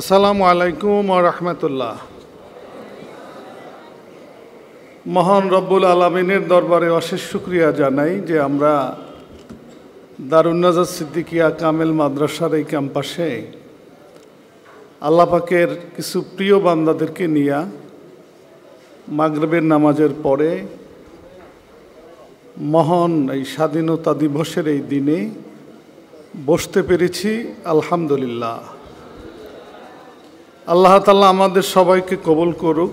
আসসালামু আলাইকুম রহমতুল্লাহ মহান রব্বুল আলমিনের দরবারে অশেষ শুক্রিয়া জানাই যে আমরা দারুন্নাজার সিদ্দিকিয়া কামেল মাদ্রাসার এই ক্যাম্পাসে আল্লাপাকের কিছু প্রিয় বান্দাদেরকে নিয়ে মাগরবের নামাজের পরে মহান এই স্বাধীনতা দিবসের এই দিনে বসতে পেরেছি আলহামদুলিল্লাহ আল্লাহ তাল্লাহ আমাদের সবাইকে কবুল করুক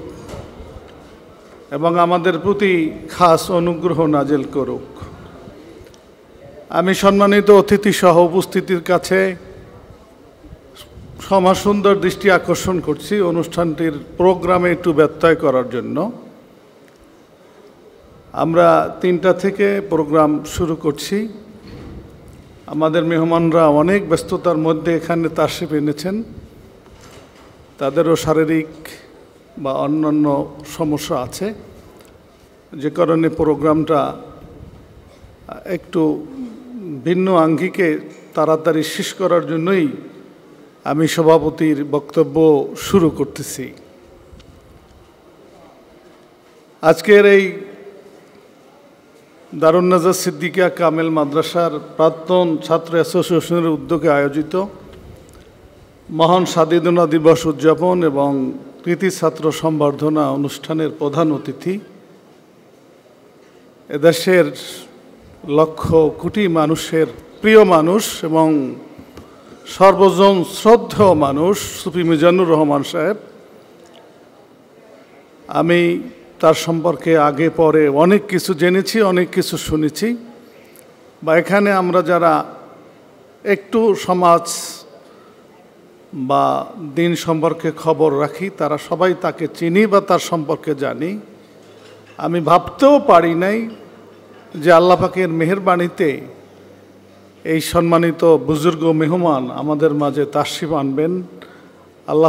এবং আমাদের প্রতি খাস অনুগ্রহ নাজেল করুক আমি সম্মানিত অতিথি সহ উপস্থিতির কাছে সমাজ সুন্দর দৃষ্টি আকর্ষণ করছি অনুষ্ঠানটির প্রোগ্রামে একটু ব্যত্যয় করার জন্য আমরা তিনটা থেকে প্রোগ্রাম শুরু করছি আমাদের মেহমানরা অনেক ব্যস্ততার মধ্যে এখানে তাসিপ এনেছেন তাদেরও শারীরিক বা অন্যান্য সমস্যা আছে যে কারণে প্রোগ্রামটা একটু ভিন্ন আঙ্গিকে তাড়াতাড়ি শেষ করার জন্যই আমি সভাপতির বক্তব্য শুরু করতেছি আজকের এই দারুন্নাজার সিদ্দিকা কামেল মাদ্রাসার প্রাক্তন ছাত্র অ্যাসোসিয়েশনের উদ্যোগে আয়োজিত মহান স্বাধীনতা দিবস উদযাপন এবং কৃতি ছাত্র সম্বর্ধনা অনুষ্ঠানের প্রধান অতিথি এদেশের লক্ষ কোটি মানুষের প্রিয় মানুষ এবং সর্বজন শ্রদ্ধেয় মানুষ সুফি মিজানুর রহমান সাহেব আমি তার সম্পর্কে আগে পরে অনেক কিছু জেনেছি অনেক কিছু শুনেছি বা এখানে আমরা যারা একটু সমাজ বা দিন সম্পর্কে খবর রাখি তারা সবাই তাকে চিনি বা তার সম্পর্কে জানি আমি ভাবতেও পারি নাই যে পাকের মেহরবাণীতে এই সম্মানিত বুজুর্গ মেহমান আমাদের মাঝে তাসিফ আনবেন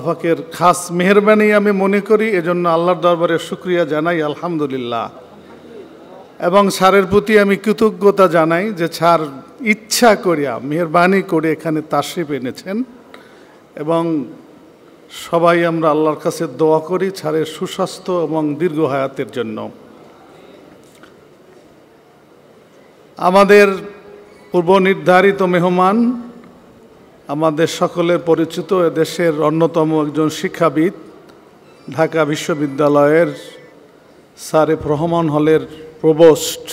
পাকের খাস মেহরবাণী আমি মনে করি এজন্য আল্লাহর দরবারে শুক্রিয়া জানাই আলহামদুলিল্লাহ এবং স্যারের প্রতি আমি কৃতজ্ঞতা জানাই যে স্যার ইচ্ছা করিয়া মেহরবানি করে এখানে তাসিফ এনেছেন এবং সবাই আমরা আল্লাহর কাছে দোয়া করি ছাড়ের সুস্বাস্থ্য এবং দীর্ঘ হায়াতের জন্য আমাদের পূর্ব নির্ধারিত মেহমান আমাদের সকলের পরিচিত দেশের অন্যতম একজন শিক্ষাবিদ ঢাকা বিশ্ববিদ্যালয়ের সারেফ রহমান হলের প্রবোস্ট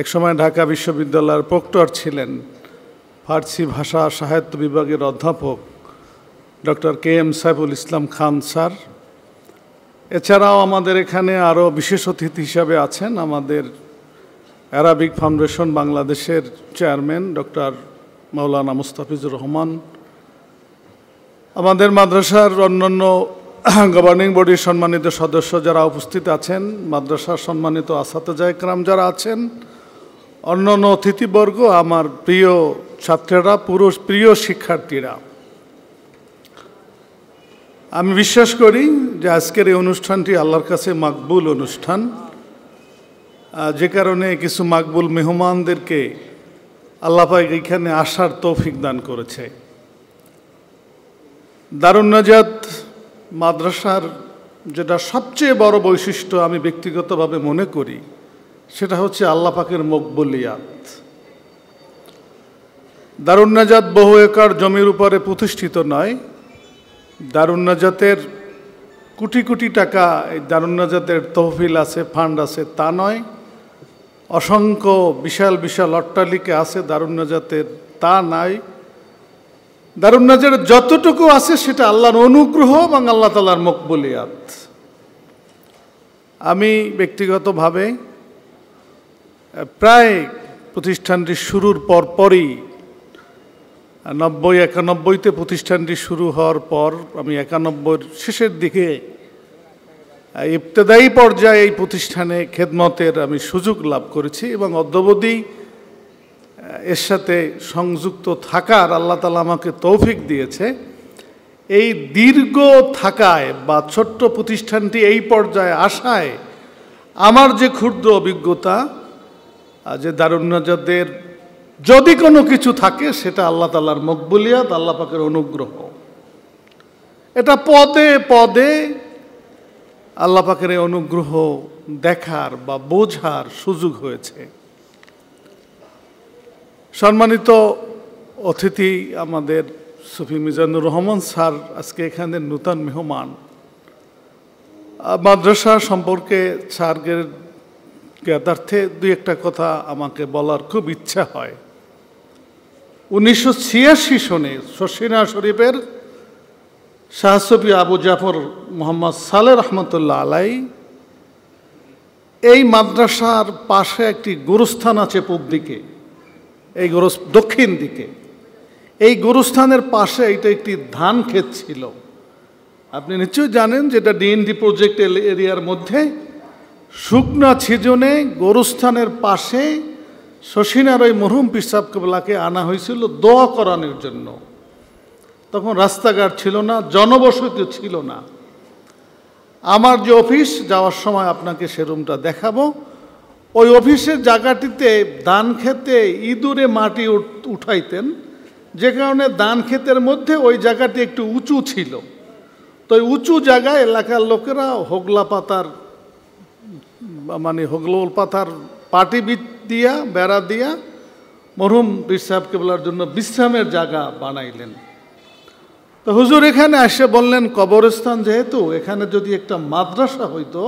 একসময় ঢাকা বিশ্ববিদ্যালয়ের প্রক্টর ছিলেন ফার্সি ভাষা সাহিত্য বিভাগের অধ্যাপক doctor K M Saiful Islam Khan sir এছাড়াও আমাদের এখানে আরও বিশেষ অতিথি হিসাবে আছেন আমাদের অ্যারাবিক ফাউন্ডেশন বাংলাদেশের চেয়ারম্যান ডক্টর মৌলানা মুস্তাফিজুর রহমান আমাদের মাদ্রাসার অন্যান্য গভর্নিং বডির সম্মানিত সদস্য যারা উপস্থিত আছেন মাদ্রাসার সম্মানিত আসাতজা একরাম যারা আছেন অন্যান্য অতিথিবর্গ আমার প্রিয় ছাত্রেরা পুরুষ প্রিয় শিক্ষার্থীরা আমি বিশ্বাস করি যে আজকের এই অনুষ্ঠানটি আল্লাহর কাছে মাকবুল অনুষ্ঠান যে কারণে কিছু মাকবুল মেহমানদেরকে আল্লাপাক এখানে আসার তৌফিক দান করেছে নাজাদ মাদ্রাসার যেটা সবচেয়ে বড় বৈশিষ্ট্য আমি ব্যক্তিগতভাবে মনে করি সেটা হচ্ছে আল্লাপাকের মকবুলিয়াত দারুন্নাজাত বহু একর জমির উপরে প্রতিষ্ঠিত নয় দারুণ্নাজাতের কোটি কোটি টাকা এই দারুণ্নাজাতের তহফিল আছে ফান্ড আছে তা নয় অসংখ্য বিশাল বিশাল অট্টালিকা আছে দারুণ্নাজাতের তা নাই দারুণ্নাজের যতটুকু আছে সেটা আল্লাহর অনুগ্রহ এবং আল্লাহ তালার মকবুলিয়াত আমি ব্যক্তিগতভাবে প্রায় প্রতিষ্ঠানটি শুরুর পরপরই নব্বই একানব্বইতে প্রতিষ্ঠানটি শুরু হওয়ার পর আমি একানব্বইয়ের শেষের দিকে ইফতেদায়ী পর্যায়ে এই প্রতিষ্ঠানে খেদমতের আমি সুযোগ লাভ করেছি এবং অদ্যবধি এর সাথে সংযুক্ত থাকার আল্লাহ তালা আমাকে তৌফিক দিয়েছে এই দীর্ঘ থাকায় বা ছোট্ট প্রতিষ্ঠানটি এই পর্যায়ে আসায় আমার যে ক্ষুদ্র অভিজ্ঞতা যে দারুণ্যজাদের যদি কোনো কিছু থাকে সেটা আল্লাহ তাল্লার মকবুলিয়াত আল্লাহ পাকের অনুগ্রহ এটা পদে পদে আল্লাহ পাকের এই অনুগ্রহ দেখার বা বোঝার সুযোগ হয়েছে সম্মানিত অতিথি আমাদের সুফি মিজানুর রহমান স্যার আজকে এখানে নূতন মেহমান মাদ্রাসা সম্পর্কে স্যারকে জ্ঞাতার্থে দুই একটা কথা আমাকে বলার খুব ইচ্ছা হয় উনিশশো ছিয়াশি সনে শশিনা শরীফের শাহসফি আবু জাফর মোহাম্মদ সালে রহমতুল্লাহ আলাই এই মাদ্রাসার পাশে একটি গুরুস্থান আছে পূব দিকে এই গুরু দক্ষিণ দিকে এই গুরুস্থানের পাশে এটা একটি ধান ক্ষেত ছিল আপনি নিশ্চয়ই জানেন যেটা ডিএনডি প্রজেক্ট এরিয়ার মধ্যে শুকনা ছিজনে গরুস্থানের পাশে শশীনার ওই মরহুম পিসাব কেবলাকে আনা হয়েছিল দোয়া করানোর জন্য তখন রাস্তাঘাট ছিল না জনবসতি ছিল না আমার যে অফিস যাওয়ার সময় আপনাকে সে রুমটা দেখাবো ওই অফিসের জায়গাটিতে ধান খেতে ইঁদুরে মাটি উঠাইতেন যে কারণে ধান ক্ষেতের মধ্যে ওই জায়গাটি একটু উঁচু ছিল তো ওই উঁচু জায়গায় এলাকার লোকেরা হোগলা পাতার মানে হোগলোল পাতার পাটি দিয়া বেড়া দিয়া মরহুম বীর সাহেব কেবলার জন্য বিশ্রামের জায়গা বানাইলেন তো হুজুর এখানে এসে বললেন কবরস্থান যেহেতু এখানে যদি একটা মাদ্রাসা হইতো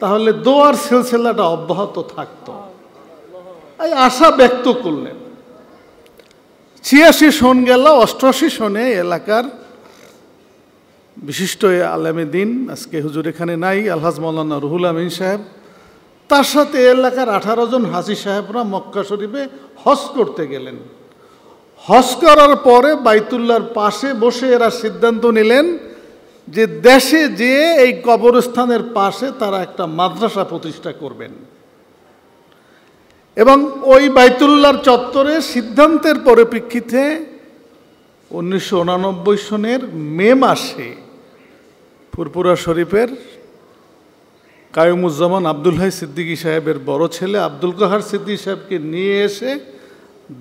তাহলে দোয়ার সিলসিলাটা অব্যাহত থাকতো এই আশা ব্যক্ত করলেন ছিয়াশি সন গেল অষ্টআশি সনে এলাকার বিশিষ্ট আলামে দিন আজকে হুজুর এখানে নাই আলহাজ মৌলানা রুহুল আমিন সাহেব তার সাথে এলাকার আঠারো জন হাজি সাহেবরা মক্কা শরীফে হজ করতে গেলেন হজ করার পরে বাইতুল্লার পাশে বসে এরা সিদ্ধান্ত নিলেন যে দেশে যে এই কবরস্থানের পাশে তারা একটা মাদ্রাসা প্রতিষ্ঠা করবেন এবং ওই বাইতুল্লার চত্বরে সিদ্ধান্তের পরিপ্রেক্ষিতে উনিশশো সনের মে মাসে ফুরপুরা শরীফের কায়মুজ্জামান আবদুল্লাহ সিদ্দিকী সাহেবের বড় ছেলে আব্দুল কাহার সিদ্দিকী সাহেবকে নিয়ে এসে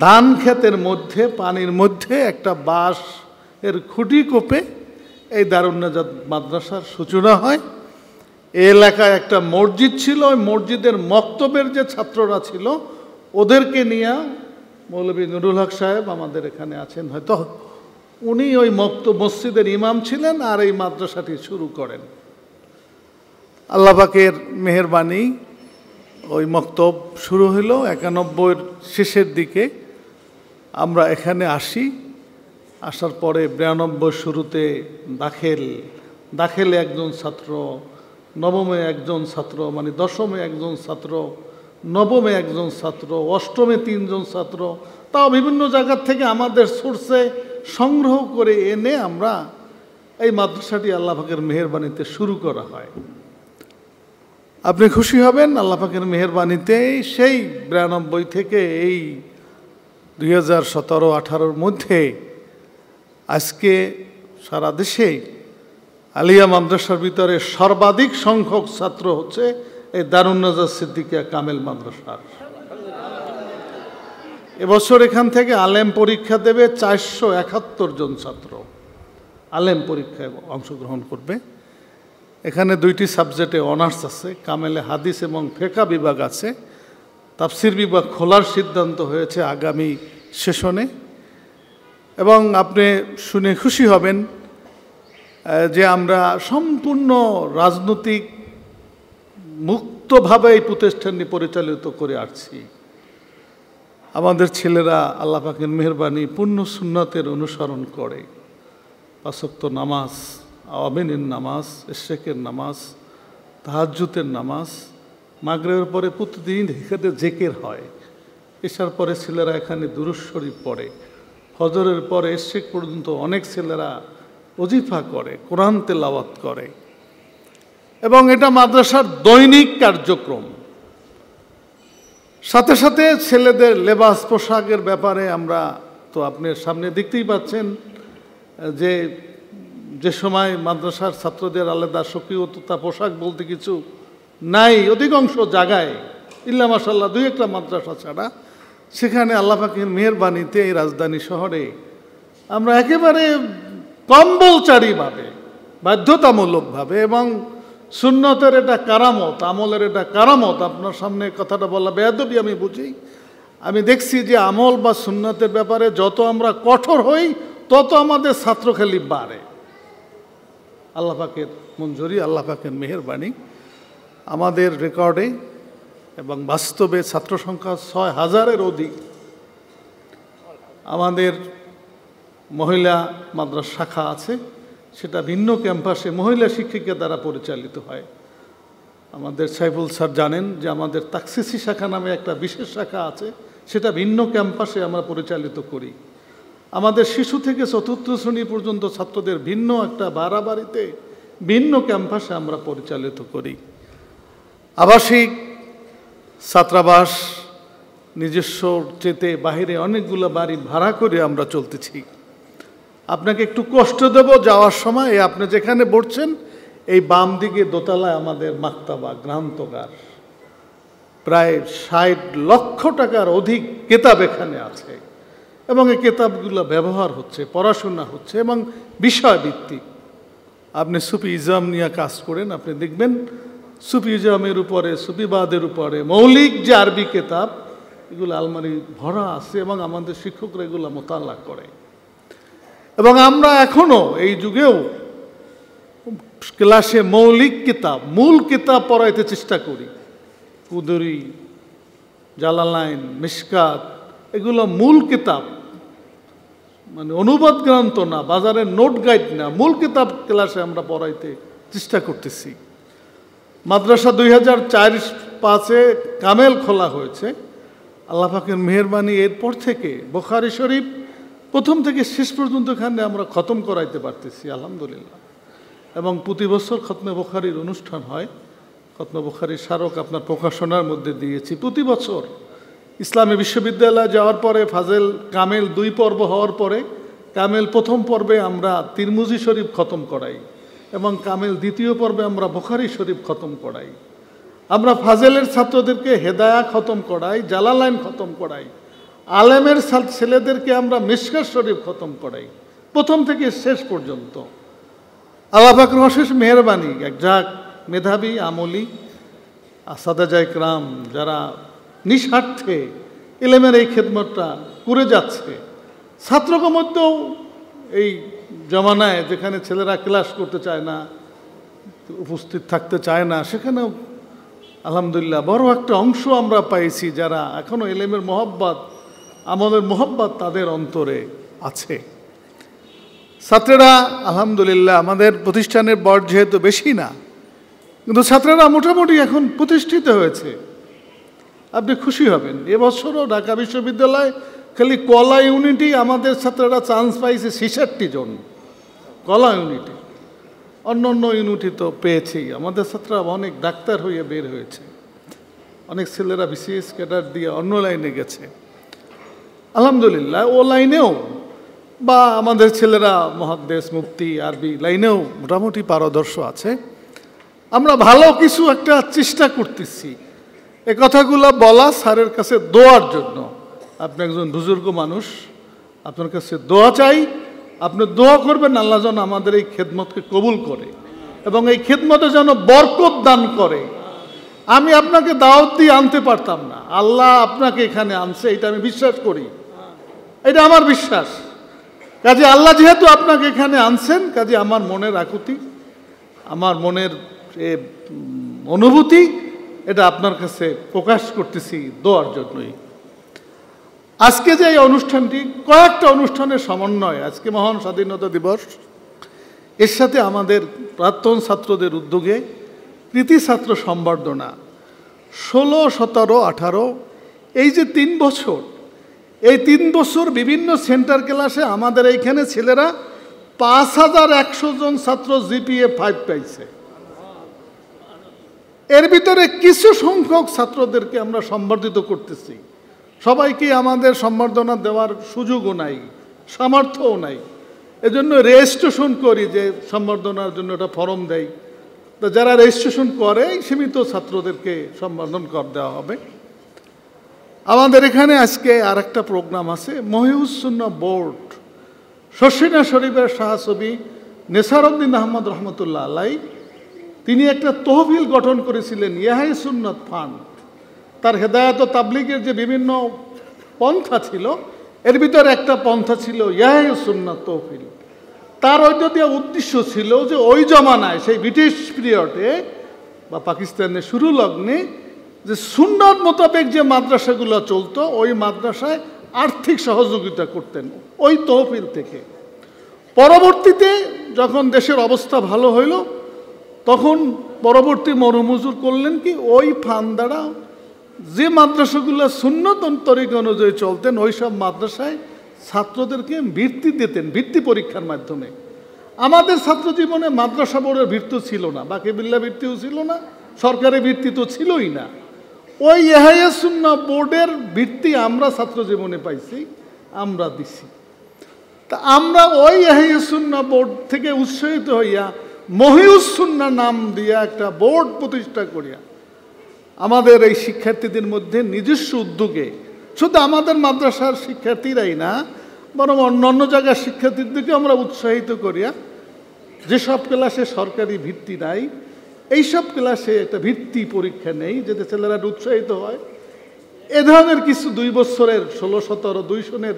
ধান ক্ষেতের মধ্যে পানির মধ্যে একটা বাঁশ এর খুঁটি কোপে এই দারুণ্যজাত মাদ্রাসার সূচনা হয় এলাকায় একটা মসজিদ ছিল ওই মসজিদের মক্তবের যে ছাত্ররা ছিল ওদেরকে নিয়ে মৌলবী নুরুল হক সাহেব আমাদের এখানে আছেন হয়তো উনি ওই মক্ত মসজিদের ইমাম ছিলেন আর এই মাদ্রাসাটি শুরু করেন আল্লাপাকের মেহরবানি ওই মক্তব শুরু হলো একানব্বইয়ের শেষের দিকে আমরা এখানে আসি আসার পরে বিরানব্বই শুরুতে দাখেল দাখেলে একজন ছাত্র নবমে একজন ছাত্র মানে দশমে একজন ছাত্র নবমে একজন ছাত্র অষ্টমে তিনজন ছাত্র তাও বিভিন্ন জায়গার থেকে আমাদের সোর্সে সংগ্রহ করে এনে আমরা এই মাদ্রাসাটি আল্লাহাকের মেহরবানিতে শুরু করা হয় আপনি খুশি হবেন আল্লাহ পাকের মেহরবানিতে সেই বিরানব্বই থেকে এই দুই হাজার সতেরো আঠারোর মধ্যে আজকে সারা দেশে আলিয়া মাদ্রাসার ভিতরে সর্বাধিক সংখ্যক ছাত্র হচ্ছে এই দারুন্নাজার সিদ্দিকিয়া কামেল মাদ্রাসার এবছর এখান থেকে আলেম পরীক্ষা দেবে চারশো একাত্তর জন ছাত্র আলেম পরীক্ষায় অংশগ্রহণ করবে এখানে দুইটি সাবজেক্টে অনার্স আছে কামেলে হাদিস এবং ফেকা বিভাগ আছে তাফসির বিভাগ খোলার সিদ্ধান্ত হয়েছে আগামী সেশনে এবং আপনি শুনে খুশি হবেন যে আমরা সম্পূর্ণ রাজনৈতিক মুক্তভাবে এই প্রতিষ্ঠানটি পরিচালিত করে আসছি আমাদের ছেলেরা আল্লাহ পাকের মেহরবানি পূর্ণ সুন্নাতের অনুসরণ করে পাশক্ত নামাজ আওয়ামিনের নামাজ এশেকের নামাজ তাহাজুতের নামাজ মাগরের পরে প্রতিদিন এখানে জেকের হয় এসার পরে ছেলেরা এখানে দুরুশ্বরী পড়ে ফজরের পরে শেখ পর্যন্ত অনেক ছেলেরা অজিফা করে কোরআন তেলাওয়াত করে এবং এটা মাদ্রাসার দৈনিক কার্যক্রম সাথে সাথে ছেলেদের লেবাস পোশাকের ব্যাপারে আমরা তো আপনার সামনে দেখতেই পাচ্ছেন যে যে সময় মাদ্রাসার ছাত্রদের আলাদা সক্রিয়তা পোশাক বলতে কিছু নাই অধিকাংশ জায়গায় ইল্লা মাসাল্লাহ দুই একটা মাদ্রাসা ছাড়া সেখানে আল্লাহ পাখির মেহরবানিতে এই রাজধানী শহরে আমরা একেবারে কম্বলচারীভাবে বাধ্যতামূলকভাবে এবং সুন্নতের এটা কারামত আমলের এটা কারামত আপনার সামনে কথাটা বলা বেয়াদবি আমি বুঝি আমি দেখছি যে আমল বা সুন্নতের ব্যাপারে যত আমরা কঠোর হই তত আমাদের ছাত্র খালি বাড়ে আল্লাহ পাকের মঞ্জুরি আল্লাহ পাকের মেহরবাণী আমাদের রেকর্ডে এবং বাস্তবে ছাত্র সংখ্যা ছয় হাজারের অধিক আমাদের মহিলা মাদ্রাস শাখা আছে সেটা ভিন্ন ক্যাম্পাসে মহিলা শিক্ষিকা দ্বারা পরিচালিত হয় আমাদের সাইফুল স্যার জানেন যে আমাদের তাকসিসি শাখা নামে একটা বিশেষ শাখা আছে সেটা ভিন্ন ক্যাম্পাসে আমরা পরিচালিত করি আমাদের শিশু থেকে চতুর্থ শ্রেণী পর্যন্ত ছাত্রদের ভিন্ন একটা বাড়াবাড়িতে ভিন্ন ক্যাম্পাসে আমরা পরিচালিত করি আবাসিক ছাত্রাবাস নিজস্ব চেতে বাহিরে অনেকগুলো বাড়ি ভাড়া করে আমরা চলতেছি আপনাকে একটু কষ্ট দেব যাওয়ার সময় আপনি যেখানে পড়ছেন এই বাম দিকে দোতলায় আমাদের মাক্তাবা গ্রান্তগার প্রায় ষাট লক্ষ টাকার অধিক কেতাব এখানে আছে এবং এই কেতাবগুলো ব্যবহার হচ্ছে পড়াশোনা হচ্ছে এবং বিষয়ভিত্তিক আপনি সুফি ইজাম নিয়ে কাজ করেন আপনি দেখবেন সুফি ইজামের উপরে সুফিবাদের উপরে মৌলিক যে আরবি কেতাব এগুলো আলমারি ভরা আছে এবং আমাদের শিক্ষকরা এগুলো মোতালা করে এবং আমরা এখনও এই যুগেও ক্লাসে মৌলিক কিতাব মূল কিতাব পড়াইতে চেষ্টা করি কুদুরি জালালাইন মিসকাত এগুলো মূল কিতাব মানে অনুবাদ গ্রন্থ না বাজারের নোট গাইড না মূল কিতাব ক্লাসে আমরা পড়াইতে চেষ্টা করতেছি মাদ্রাসা দুই হাজার চার পাঁচে কামেল খোলা হয়েছে আল্লাহাকের মেহরবানি এরপর থেকে বোখারি শরীফ প্রথম থেকে শেষ পর্যন্ত এখানে আমরা খতম করাইতে পারতেছি আলহামদুলিল্লাহ এবং প্রতি বছর খতমে বোখারির অনুষ্ঠান হয় খতমে বোখারির স্মারক আপনার প্রকাশনার মধ্যে দিয়েছি প্রতি বছর ইসলামী বিশ্ববিদ্যালয়ে যাওয়ার পরে ফাজেল কামেল দুই পর্ব হওয়ার পরে কামেল প্রথম পর্বে আমরা তিরমুজি শরীফ খতম করাই এবং কামেল দ্বিতীয় পর্বে আমরা বোখারি শরীফ খতম করাই আমরা ফাজেলের ছাত্রদেরকে হেদায়া খতম করাই জালালাইন খতম করাই আলেমের ছেলেদেরকে আমরা মিসকার শরীফ খতম করাই প্রথম থেকে শেষ পর্যন্ত আল্লাহাক অশেষ মেহরবানি এক যাক মেধাবী আমলি আসাদা রাম যারা নিঃস্বার্থে এলেমের এই খেদমতটা করে যাচ্ছে ছাত্রকমধ্যেও এই জমানায় যেখানে ছেলেরা ক্লাস করতে চায় না উপস্থিত থাকতে চায় না সেখানে আলহামদুলিল্লাহ বড় একটা অংশ আমরা পাইছি যারা এখনও এলেমের মহব্বত আমাদের মহব্বত তাদের অন্তরে আছে ছাত্রেরা আলহামদুলিল্লাহ আমাদের প্রতিষ্ঠানের বর যেহেতু বেশি না কিন্তু ছাত্রেরা মোটামুটি এখন প্রতিষ্ঠিত হয়েছে আপনি খুশি হবেন এবছরও ঢাকা বিশ্ববিদ্যালয় খালি কলা ইউনিটি আমাদের ছাত্ররা চান্স পাইছে ছিষাটটি জন কলা ইউনিটি অন্য অন্য ইউনিটি তো পেয়েছেই আমাদের ছাত্ররা অনেক ডাক্তার হয়ে বের হয়েছে অনেক ছেলেরা বিসিএস ক্যাডার দিয়ে অন্য লাইনে গেছে আলহামদুলিল্লাহ ও লাইনেও বা আমাদের ছেলেরা মহাদেশ মুক্তি আরবি লাইনেও মোটামুটি পারদর্শ আছে আমরা ভালো কিছু একটা চেষ্টা করতেছি এ কথাগুলো বলা স্যারের কাছে দোয়ার জন্য আপনি একজন বুজুর্গ মানুষ আপনার কাছে দোয়া চাই আপনি দোয়া করবেন আল্লাহ যেন আমাদের এই খেদমতকে কবুল করে এবং এই খেদমতে যেন বরকত দান করে আমি আপনাকে দাওয়াত দিয়ে আনতে পারতাম না আল্লাহ আপনাকে এখানে আনছে এটা আমি বিশ্বাস করি এটা আমার বিশ্বাস কাজে আল্লাহ যেহেতু আপনাকে এখানে আনছেন কাজে আমার মনের আকুতি আমার মনের অনুভূতি এটা আপনার কাছে প্রকাশ করতেছি দেওয়ার জন্যই আজকে যে এই অনুষ্ঠানটি কয়েকটা অনুষ্ঠানের সমন্বয় আজকে মহান স্বাধীনতা দিবস এর সাথে আমাদের প্রাক্তন ছাত্রদের উদ্যোগে কৃতি ছাত্র সম্বর্ধনা ষোলো সতেরো আঠারো এই যে তিন বছর এই তিন বছর বিভিন্ন সেন্টার ক্লাসে আমাদের এইখানে ছেলেরা পাঁচ হাজার একশো জন ছাত্র জিপিএ ফাইভ পাইছে এর ভিতরে কিছু সংখ্যক ছাত্রদেরকে আমরা সম্বর্ধিত করতেছি সবাইকে আমাদের সম্বর্ধনা দেওয়ার সুযোগও নাই সামর্থ্যও নাই এজন্য রেজিস্ট্রেশন করি যে সম্বর্ধনার জন্য একটা ফর্ম দেয় তো যারা রেজিস্ট্রেশন করে সীমিত ছাত্রদেরকে সম্বর্ধন কর দেওয়া হবে আমাদের এখানে আজকে আর একটা প্রোগ্রাম আছে মহিউসুন্না বোর্ড শশীনা শরীফের শাহছবি নেসারুদ্দিন আহমদ রহমতুল্লাহ আলাই তিনি একটা তহবিল গঠন করেছিলেন ইয়াহাই সুন্নত ফান্ড তার হেদায়ত তাবলিগের যে বিভিন্ন পন্থা ছিল এর ভিতর একটা পন্থা ছিল ইয়াহাই সুন্নত তহবিল তার ওইটা দিয়ে উদ্দেশ্য ছিল যে ওই জমানায় সেই ব্রিটিশ পিরিয়ডে বা পাকিস্তানের শুরু লগ্নে যে সুন্নত মোতাবেক যে মাদ্রাসাগুলো চলতো ওই মাদ্রাসায় আর্থিক সহযোগিতা করতেন ওই তহফিল থেকে পরবর্তীতে যখন দেশের অবস্থা ভালো হইল তখন পরবর্তী মরমজুর করলেন কি ওই ফান দ্বারা যে মাদ্রাসাগুলো সুন্নতন তরিকা অনুযায়ী চলতেন ওই সব মাদ্রাসায় ছাত্রদেরকে বৃত্তি দিতেন বৃত্তি পরীক্ষার মাধ্যমে আমাদের ছাত্র জীবনে মাদ্রাসা বোর্ডের বৃত্তি ছিল না বাকি বিল্লা বৃত্তিও ছিল না সরকারি বৃত্তি তো ছিলই না ওই এহাইয়া সুন্না বোর্ডের বৃত্তি আমরা ছাত্র জীবনে পাইছি আমরা দিছি তা আমরা ওই এহাইয়া সুন্না বোর্ড থেকে উৎসাহিত হইয়া মহিউসুন্না নাম দিয়া একটা বোর্ড প্রতিষ্ঠা করিয়া আমাদের এই শিক্ষার্থীদের মধ্যে নিজস্ব উদ্যোগে শুধু আমাদের মাদ্রাসার শিক্ষার্থীরাই না বরং অন্যান্য জায়গার শিক্ষার্থীদেরকে আমরা উৎসাহিত করিয়া যেসব ক্লাসে সরকারি ভিত্তি নাই এইসব ক্লাসে একটা ভিত্তি পরীক্ষা নেই যাতে ছেলেরা উৎসাহিত হয় এ ধরনের কিছু দুই বছরের ষোলো সতেরো দুই সনের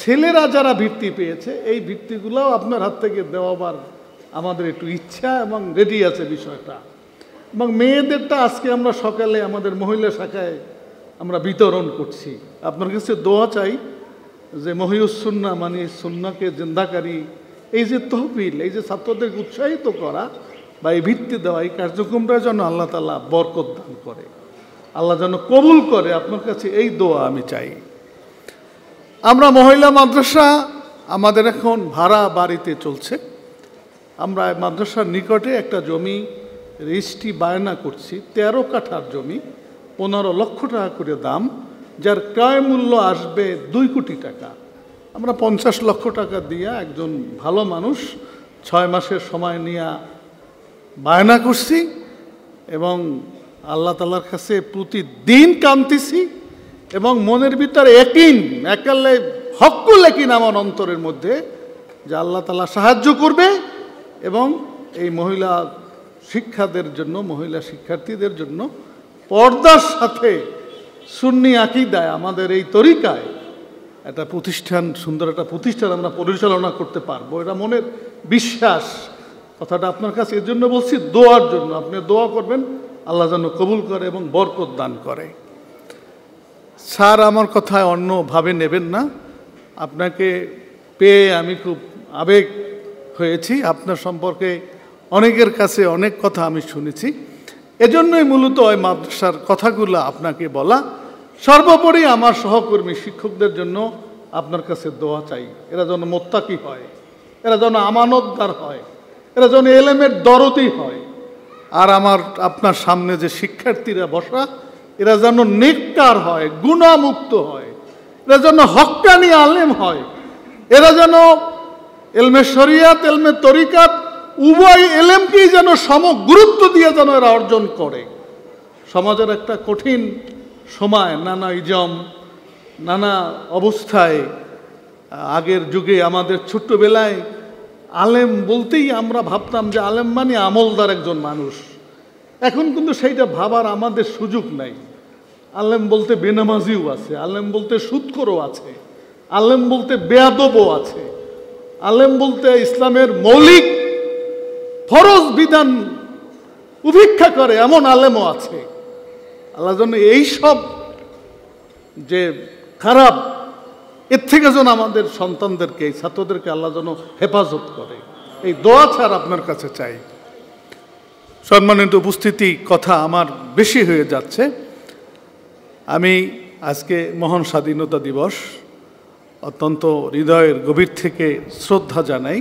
ছেলেরা যারা ভিত্তি পেয়েছে এই ভিত্তিগুলোও আপনার হাত থেকে দেওয়াবার আমাদের একটু ইচ্ছা এবং রেডি আছে বিষয়টা এবং মেয়েদেরটা আজকে আমরা সকালে আমাদের মহিলা শাখায় আমরা বিতরণ করছি আপনার কাছে দোয়া চাই যে মহিউসুন্না মানে সুন্নাকে জিন্দাকারী এই যে তহবিল এই যে ছাত্রদেরকে উৎসাহিত করা বা এই ভিত্তি দেওয়া এই কার্যক্রমটা যেন আল্লাহ তালা বরকত দান করে আল্লাহ যেন কবুল করে আপনার কাছে এই দোয়া আমি চাই আমরা মহিলা মাদ্রাসা আমাদের এখন ভাড়া বাড়িতে চলছে আমরা মাদ্রাসার নিকটে একটা জমি রেজিস্ট্রি বায়না করছি ১৩ কাঠার জমি পনেরো লক্ষ টাকা করে দাম যার ক্রয় মূল্য আসবে দুই কোটি টাকা আমরা পঞ্চাশ লক্ষ টাকা দিয়া একজন ভালো মানুষ ছয় মাসের সময় নিয়ে বায়না করছি এবং আল্লাহ তালার কাছে প্রতিদিন কান্দিছি এবং মনের ভিতরে একিন একালে হকুল একিন আমার অন্তরের মধ্যে যে আল্লাহ তালা সাহায্য করবে এবং এই মহিলা শিক্ষাদের জন্য মহিলা শিক্ষার্থীদের জন্য পর্দার সাথে সুন্নি দেয় আমাদের এই তরিকায় একটা প্রতিষ্ঠান সুন্দর একটা প্রতিষ্ঠান আমরা পরিচালনা করতে পারবো এটা মনের বিশ্বাস কথাটা আপনার কাছে এর জন্য বলছি দোয়ার জন্য আপনি দোয়া করবেন আল্লাহ যেন কবুল করে এবং বরকত দান করে স্যার আমার কথায় অন্যভাবে নেবেন না আপনাকে পেয়ে আমি খুব আবেগ হয়েছি আপনার সম্পর্কে অনেকের কাছে অনেক কথা আমি শুনেছি এজন্যই মূলত ওই মাদ্রাসার কথাগুলো আপনাকে বলা সর্বোপরি আমার সহকর্মী শিক্ষকদের জন্য আপনার কাছে দোয়া চাই এরা যেন মোত্তাকি হয় এরা যেন আমানতদার হয় এরা যেন এলেমের দরদি হয় আর আমার আপনার সামনে যে শিক্ষার্থীরা বসা এরা যেন নেকটার হয় গুণামুক্ত হয় এরা যেন হকানি আলেম হয় এরা যেন এলমে শরিয়াত এলমে তরিকাত উভয় এলেমকেই যেন সম গুরুত্ব দিয়ে যেন এরা অর্জন করে সমাজের একটা কঠিন সময় নানা ইজম নানা অবস্থায় আগের যুগে আমাদের ছোট্টবেলায় আলেম বলতেই আমরা ভাবতাম যে আলেম মানে আমলদার একজন মানুষ এখন কিন্তু সেইটা ভাবার আমাদের সুযোগ নাই আলেম বলতে বেনামাজিও আছে আলেম বলতে সুৎখরও আছে আলেম বলতে বেয়াদবও আছে আলেম বলতে ইসলামের মৌলিক ফরজ বিধান উপেক্ষা করে এমন আলেমও আছে আল্লাহ জন্য এইসব যে খারাপ এর থেকে যেন আমাদের সন্তানদেরকে ছাত্রদেরকে আল্লাহ যেন হেফাজত করে এই দোয়া ছাড় আপনার কাছে চাই সম্মানিত উপস্থিতি কথা আমার বেশি হয়ে যাচ্ছে আমি আজকে মহান স্বাধীনতা দিবস অত্যন্ত হৃদয়ের গভীর থেকে শ্রদ্ধা জানাই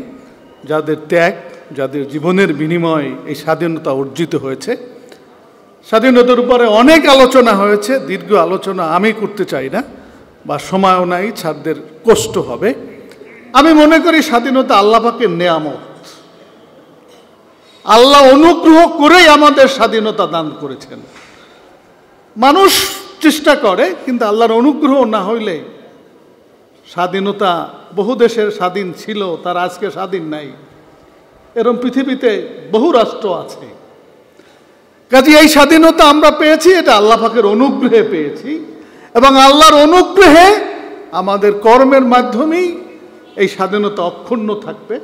যাদের ত্যাগ যাদের জীবনের বিনিময়ে এই স্বাধীনতা অর্জিত হয়েছে স্বাধীনতার উপরে অনেক আলোচনা হয়েছে দীর্ঘ আলোচনা আমি করতে চাই না বা সময়ও নাই ছাদদের কষ্ট হবে আমি মনে করি স্বাধীনতা আল্লাপাকে নেয়ামত আল্লাহ অনুগ্রহ করেই আমাদের স্বাধীনতা দান করেছেন মানুষ চেষ্টা করে কিন্তু আল্লাহর অনুগ্রহ না হইলে স্বাধীনতা বহু দেশের স্বাধীন ছিল তার আজকে স্বাধীন নাই এরম পৃথিবীতে বহু রাষ্ট্র আছে কাজে এই স্বাধীনতা আমরা পেয়েছি এটা আল্লাহ অনুগ্রহে পেয়েছি এবং আল্লাহর অনুগ্রহে আমাদের কর্মের মাধ্যমেই এই স্বাধীনতা অক্ষুণ্ণ থাকবে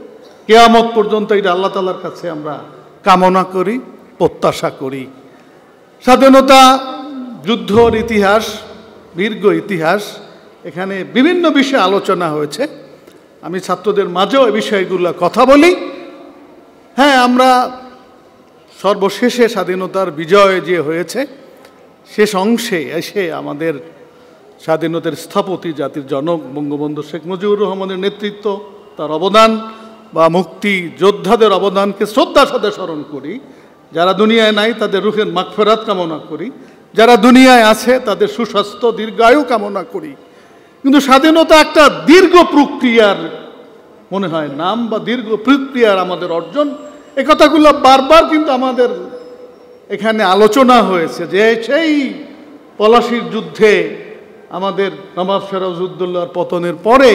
কেয়ামত পর্যন্ত এটা আল্লাহ তালার কাছে আমরা কামনা করি প্রত্যাশা করি স্বাধীনতা যুদ্ধর ইতিহাস দীর্ঘ ইতিহাস এখানে বিভিন্ন বিষয়ে আলোচনা হয়েছে আমি ছাত্রদের মাঝেও এই বিষয়গুলো কথা বলি হ্যাঁ আমরা সর্বশেষে স্বাধীনতার বিজয় যে হয়েছে শেষ অংশে এসে আমাদের স্বাধীনতার স্থপতি জাতির জনক বঙ্গবন্ধু শেখ মুজিবুর রহমানের নেতৃত্ব তার অবদান বা মুক্তি যোদ্ধাদের অবদানকে শ্রদ্ধার সাথে স্মরণ করি যারা দুনিয়ায় নাই তাদের রুখের মাখফেরাত কামনা করি যারা দুনিয়ায় আছে তাদের সুস্বাস্থ্য দীর্ঘায়ু কামনা করি কিন্তু স্বাধীনতা একটা দীর্ঘ প্রক্রিয়ার মনে হয় নাম বা দীর্ঘ প্রক্রিয়ার আমাদের অর্জন এ কথাগুলো বারবার কিন্তু আমাদের এখানে আলোচনা হয়েছে যে সেই পলাশির যুদ্ধে আমাদের নবাব সেরাজুদ্দুল্লাহর পতনের পরে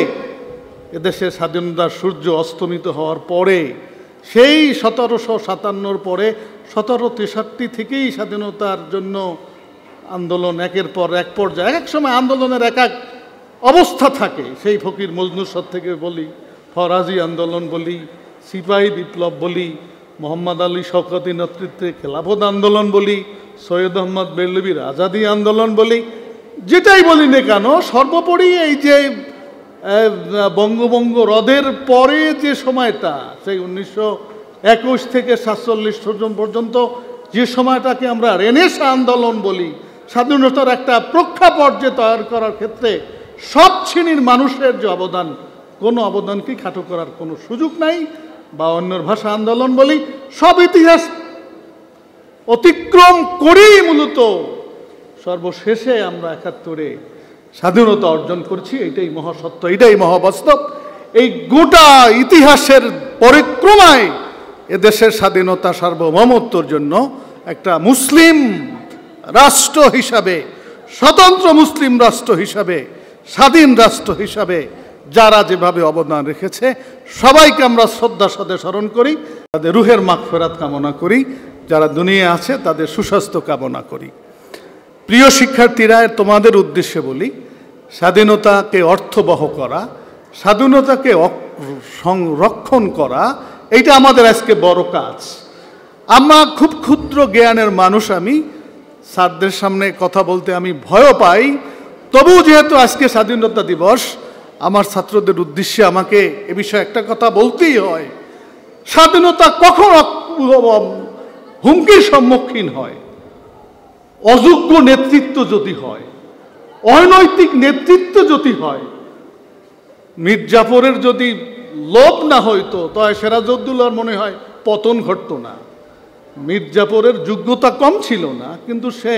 এদেশের স্বাধীনতার সূর্য অস্তমিত হওয়ার পরে সেই সতেরোশো সাতান্নর পরে সতেরো তেষট্টি থেকেই স্বাধীনতার জন্য আন্দোলন একের পর এক পর্যায়ে এক সময় আন্দোলনের এক এক অবস্থা থাকে সেই ফকির মজনুসর থেকে বলি ফরাজি আন্দোলন বলি সিপাহী বিপ্লব বলি মোহাম্মদ আলী শকতি নেতৃত্বে খেলাফত আন্দোলন বলি সৈয়দ আহমদ বেল্লবীর আজাদি আন্দোলন বলি যেটাই বলি না কেন সর্বোপরি এই যে বঙ্গবঙ্গ হ্রদের পরে যে সময়টা সেই উনিশশো একুশ থেকে সাতচল্লিশ পর্যন্ত যে সময়টাকে আমরা রেনেসা আন্দোলন বলি স্বাধীনতার একটা প্রক্ষাপট যে তৈরি করার ক্ষেত্রে সব শ্রেণীর মানুষের যে অবদান কোনো অবদানকে খাটো করার কোনো সুযোগ নাই বা অন্য ভাষা আন্দোলন বলি সব ইতিহাস অতিক্রম করেই মূলত সর্বশেষে আমরা একাত্তরে স্বাধীনতা অর্জন করছি এটাই মহাসত্য এটাই মহাবাস্তব এই গোটা ইতিহাসের পরিক্রমায় এদেশের স্বাধীনতা সার্বভৌমত্বর জন্য একটা মুসলিম রাষ্ট্র হিসাবে স্বতন্ত্র মুসলিম রাষ্ট্র হিসাবে স্বাধীন রাষ্ট্র হিসাবে যারা যেভাবে অবদান রেখেছে সবাইকে আমরা শ্রদ্ধার সাথে স্মরণ করি তাদের রুহের ফেরাত কামনা করি যারা দুনিয়া আছে তাদের সুস্বাস্থ্য কামনা করি প্রিয় শিক্ষার্থীরা তোমাদের উদ্দেশ্যে বলি স্বাধীনতাকে অর্থবহ করা স্বাধীনতাকে সংরক্ষণ করা এইটা আমাদের আজকে বড় কাজ আমরা খুব ক্ষুদ্র জ্ঞানের মানুষ আমি স্যারদের সামনে কথা বলতে আমি ভয় পাই তবুও যেহেতু আজকে স্বাধীনতা দিবস আমার ছাত্রদের উদ্দেশ্যে আমাকে এ বিষয়ে একটা কথা বলতেই হয় স্বাধীনতা কখন হুমকির সম্মুখীন হয় অযোগ্য নেতৃত্ব যদি হয় অনৈতিক নেতৃত্ব যদি হয় মির্জাফরের যদি লোভ না হইতো তাই সেরাজউদ্দৌলার মনে হয় পতন ঘটত না মির্জাফরের যোগ্যতা কম ছিল না কিন্তু সে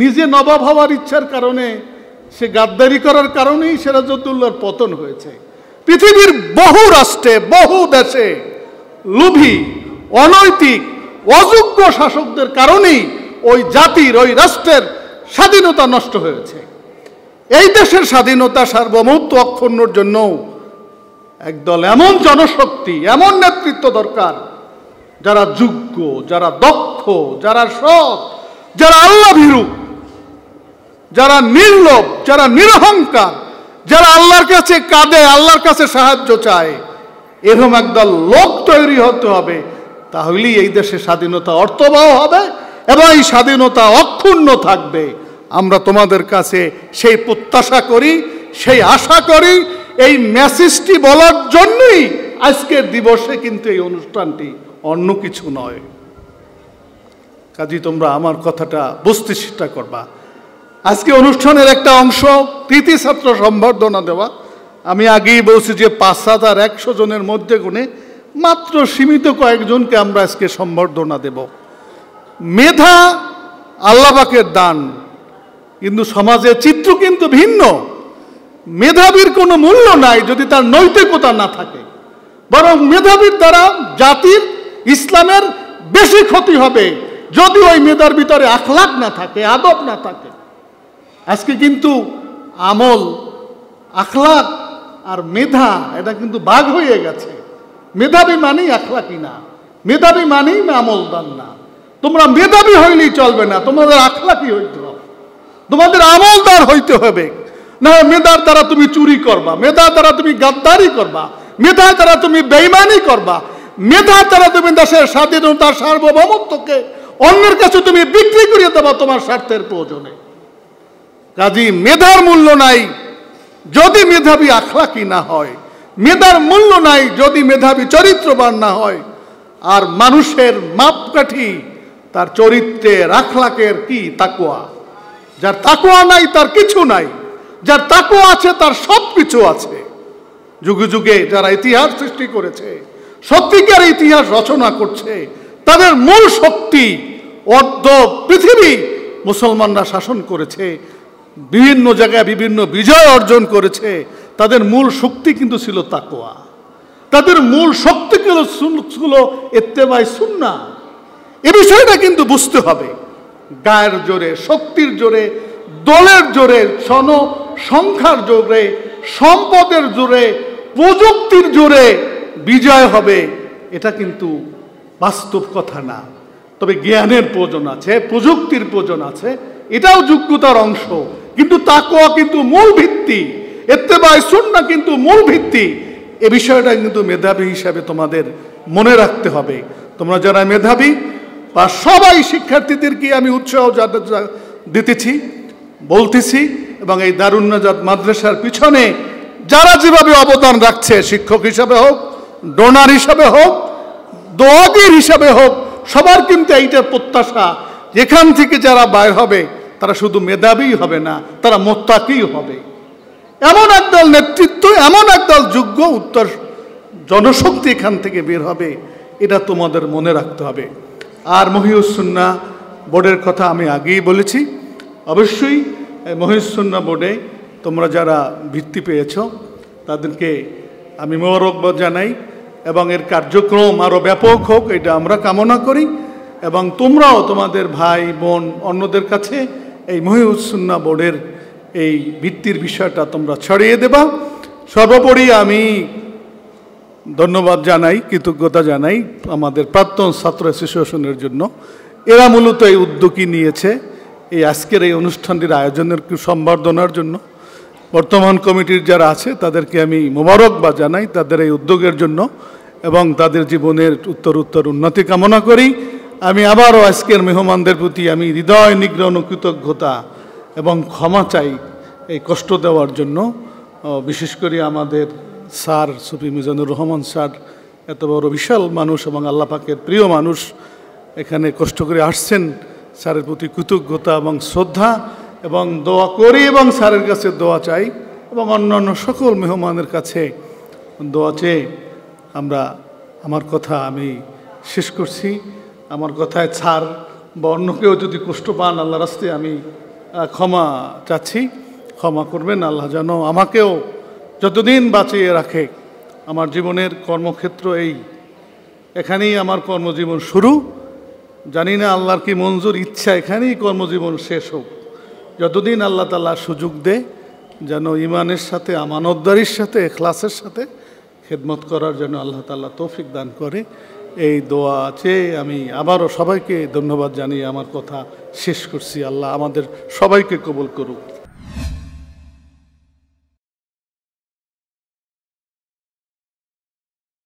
নিজে নবাব হওয়ার ইচ্ছার কারণে সে গাদ্দারি করার কারণেই সিরাজউদ্দৌলার পতন হয়েছে পৃথিবীর বহু রাষ্ট্রে বহু দেশে লোভী অনৈতিক অযোগ্য শাসকদের কারণেই ওই জাতির ওই রাষ্ট্রের স্বাধীনতা নষ্ট হয়েছে এই দেশের স্বাধীনতা সার্বভৌমত্ব অক্ষুণ্ণর জন্য একদল এমন জনশক্তি এমন নেতৃত্ব দরকার যারা যোগ্য যারা দক্ষ যারা সৎ যারা আল্লাভিরূপ যারা নির্লোভ যারা নিরহংকার যারা আল্লাহর কাছে কাঁদে আল্লাহর কাছে সাহায্য চায় এরকম একদল লোক তৈরি হতে হবে তাহলেই এই দেশে স্বাধীনতা অর্থবহ হবে এবং এই স্বাধীনতা অক্ষুণ্ণ থাকবে আমরা তোমাদের কাছে সেই প্রত্যাশা করি সেই আশা করি এই মেসেজটি বলার জন্যই আজকের দিবসে কিন্তু এই অনুষ্ঠানটি অন্য কিছু নয় কাজী তোমরা আমার কথাটা বুঝতে চেষ্টা করবা আজকে অনুষ্ঠানের একটা অংশ প্রীতি ছাত্র সম্বর্ধনা দেওয়া আমি আগেই বলছি যে পাঁচ সাত আর একশো জনের মধ্যে গুণে মাত্র সীমিত কয়েকজনকে আমরা আজকে সম্বর্ধনা দেব মেধা আল্লাপাকের দান কিন্তু সমাজের চিত্র কিন্তু ভিন্ন মেধাবীর কোনো মূল্য নাই যদি তার নৈতিকতা না থাকে বরং মেধাবীর দ্বারা জাতির ইসলামের বেশি ক্ষতি হবে যদি ওই মেধার ভিতরে আখলাক না থাকে আদব না থাকে আজকে কিন্তু আমল আখলাক আর মেধা এটা কিন্তু বাঘ হয়ে গেছে মেধাবী মানেই আখলাকি না মেধাবী মানেই দান না তোমরা মেধাবী হইলেই চলবে না তোমাদের আখলাকি হইতে হবে তোমাদের আমলদার হইতে হবে না মেধার দ্বারা তুমি চুরি করবা মেধা দ্বারা তুমি গাদ্দারি করবা মেধা দ্বারা তুমি বেইমানি করবা মেধা দ্বারা তুমি দেশের স্বাধীনতার সার্বভৌমত্বকে অন্যের কাছে তুমি বিক্রি করিয়ে দেবা তোমার স্বার্থের প্রয়োজনে কাজী মেধার মূল্য নাই যদি মেধাবী আখলাকি না হয় মেধার মূল্য নাই যদি মেধাবী চরিত্রবান না হয় আর মানুষের মাপকাঠি তার চরিত্রের আখলাকের কি তাকুয়া যার তাকুয়া নাই তার কিছু নাই যার তাকুয়া আছে তার সব কিছু আছে যুগে যুগে যারা ইতিহাস সৃষ্টি করেছে সত্যিকার ইতিহাস রচনা করছে তাদের মূল শক্তি অর্ধ পৃথিবী মুসলমানরা শাসন করেছে বিভিন্ন জায়গায় বিভিন্ন বিজয় অর্জন করেছে তাদের মূল শক্তি কিন্তু ছিল তাকোয়া তাদের মূল শক্তি ছিল এত্তেবাই সুন্না এ বিষয়টা কিন্তু বুঝতে হবে গায়ের জোরে শক্তির জোরে দলের জোরে সন সংখ্যার জোরে সম্পদের জোরে প্রযুক্তির জোরে বিজয় হবে এটা কিন্তু বাস্তব কথা না তবে জ্ঞানের প্রয়োজন আছে প্রযুক্তির প্রয়োজন আছে এটাও যোগ্যতার অংশ কিন্তু তাকোয়া কিন্তু মূল ভিত্তি এত্তেবায় সুন্না কিন্তু মূল ভিত্তি এ বিষয়টা কিন্তু মেধাবী হিসাবে তোমাদের মনে রাখতে হবে তোমরা যারা মেধাবী বা সবাই শিক্ষার্থীদেরকে আমি উৎসাহ দিতেছি বলতেছি এবং এই দারুণ্যজাত মাদ্রাসার পিছনে যারা যেভাবে অবদান রাখছে শিক্ষক হিসাবে হোক ডোনার হিসাবে হোক দোয়াগির হিসাবে হোক সবার কিন্তু এইটার প্রত্যাশা এখান থেকে যারা বাইর হবে তারা শুধু মেধাবী হবে না তারা মোত্তাকেই হবে এমন একদল নেতৃত্ব এমন একদল যোগ্য উত্তর জনশক্তি এখান থেকে বের হবে এটা তোমাদের মনে রাখতে হবে আর মহিউসুন্না বোর্ডের কথা আমি আগেই বলেছি অবশ্যই মহিউসুন্না বোর্ডে তোমরা যারা ভিত্তি পেয়েছ তাদেরকে আমি মোবারকবাদ জানাই এবং এর কার্যক্রম আরও ব্যাপক হোক এটা আমরা কামনা করি এবং তোমরাও তোমাদের ভাই বোন অন্যদের কাছে এই মহিউসুন্না বোর্ডের এই ভিত্তির বিষয়টা তোমরা ছড়িয়ে দেবা সর্বোপরি আমি ধন্যবাদ জানাই কৃতজ্ঞতা জানাই আমাদের প্রাক্তন ছাত্র অ্যাসোসিয়েশনের জন্য এরা মূলত এই উদ্যোগই নিয়েছে এই আজকের এই অনুষ্ঠানটির আয়োজনের সম্বর্ধনার জন্য বর্তমান কমিটির যারা আছে তাদেরকে আমি মোবারকবাদ জানাই তাদের এই উদ্যোগের জন্য এবং তাদের জীবনের উত্তর উত্তর উন্নতি কামনা করি আমি আবারও আজকের মেহমানদের প্রতি আমি হৃদয় নিগ্রহণ কৃতজ্ঞতা এবং ক্ষমা চাই এই কষ্ট দেওয়ার জন্য বিশেষ করে আমাদের স্যার সুফি মিজানুর রহমান স্যার এত বড় বিশাল মানুষ এবং আল্লাপাকের প্রিয় মানুষ এখানে কষ্ট করে আসছেন স্যারের প্রতি কৃতজ্ঞতা এবং শ্রদ্ধা এবং দোয়া করি এবং স্যারের কাছে দোয়া চাই এবং অন্যান্য সকল মেহমানের কাছে দোয়া চেয়ে আমরা আমার কথা আমি শেষ করছি আমার কথায় ছাড় বা অন্য কেউ যদি কষ্ট পান আল্লাহ রাস্তে আমি ক্ষমা চাচ্ছি ক্ষমা করবেন আল্লাহ যেন আমাকেও যতদিন বাঁচিয়ে রাখে আমার জীবনের কর্মক্ষেত্র এই এখানেই আমার কর্মজীবন শুরু জানি না আল্লাহর কি মঞ্জুর ইচ্ছা এখানেই কর্মজীবন শেষ হোক যতদিন আল্লাহ তাল্লাহ সুযোগ দে যেন ইমানের সাথে আমানতদারির সাথে এখলাসের সাথে খেদমত করার জন্য আল্লাহ তাল্লাহ তৌফিক দান করে এই দোয়া আছে আমি আবারও সবাইকে ধন্যবাদ জানিয়ে আমার কথা শেষ করছি আল্লাহ আমাদের সবাইকে কবল করুক